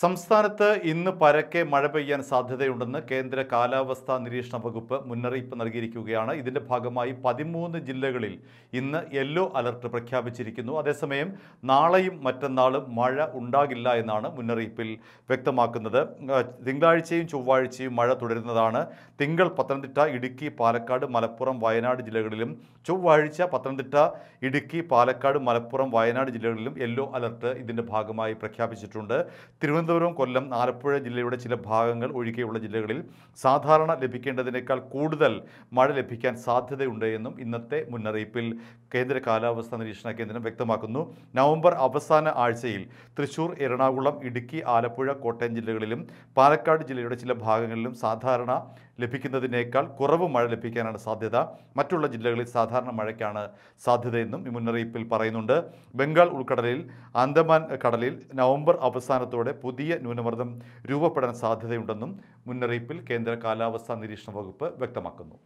സംസ്ഥാനത്ത് ഇന്ന് പരക്കെ മഴ പെയ്യാൻ സാധ്യതയുണ്ടെന്ന് കേന്ദ്ര കാലാവസ്ഥാ നിരീക്ഷണ വകുപ്പ് മുന്നറിയിപ്പ് നൽകിയിരിക്കുകയാണ് ഇതിന്റെ ഭാഗമായി പതിമൂന്ന് ജില്ലകളിൽ ഇന്ന് യെല്ലോ അലർട്ട് പ്രഖ്യാപിച്ചിരിക്കുന്നു അതേസമയം നാളെയും മറ്റന്നാളും മഴ ഉണ്ടാകില്ല എന്നാണ് മുന്നറിയിപ്പിൽ വ്യക്തമാക്കുന്നത് തിങ്കളാഴ്ചയും ചൊവ്വാഴ്ചയും മഴ തുടരുന്നതാണ് തിങ്കൾ പത്തനംതിട്ട ഇടുക്കി പാലക്കാട് മലപ്പുറം വയനാട് ജില്ലകളിലും ചൊവ്വാഴ്ച പത്തനംതിട്ട ഇടുക്കി പാലക്കാട് മലപ്പുറം വയനാട് ജില്ലകളിലും യെല്ലോ അലർട്ട് ഇതിന്റെ ഭാഗമായി പ്രഖ്യാപിച്ചിട്ടുണ്ട് തിരുവനന്തപുരം തിരുവനന്തപുരം കൊല്ലം ആലപ്പുഴ ജില്ലയുടെ ചില ഭാഗങ്ങൾ ഒഴികെയുള്ള ജില്ലകളിൽ സാധാരണ ലഭിക്കേണ്ടതിനേക്കാൾ കൂടുതൽ മഴ ലഭിക്കാൻ സാധ്യതയുണ്ട് എന്നും ഇന്നത്തെ മുന്നറിയിപ്പിൽ കേന്ദ്ര കാലാവസ്ഥാ നിരീക്ഷണ കേന്ദ്രം വ്യക്തമാക്കുന്നു നവംബർ അവസാന ആഴ്ചയിൽ തൃശൂർ എറണാകുളം ഇടുക്കി ആലപ്പുഴ കോട്ടയം ജില്ലകളിലും പാലക്കാട് ജില്ലയുടെ ചില ഭാഗങ്ങളിലും സാധാരണ ലഭിക്കുന്നതിനേക്കാൾ കുറവ് മഴ ലഭിക്കാനാണ് സാധ്യത മറ്റുള്ള ജില്ലകളിൽ സാധാരണ മഴയ്ക്കാണ് സാധ്യതയെന്നും ഈ മുന്നറിയിപ്പിൽ പറയുന്നുണ്ട് ബംഗാൾ ഉൾക്കടലിൽ ആന്തമാൻ കടലിൽ നവംബർ അവസാനത്തോടെ പുതിയ ന്യൂനമർദ്ദം രൂപപ്പെടാൻ സാധ്യതയുണ്ടെന്നും മുന്നറിയിപ്പിൽ കേന്ദ്ര കാലാവസ്ഥാ നിരീക്ഷണ വകുപ്പ് വ്യക്തമാക്കുന്നു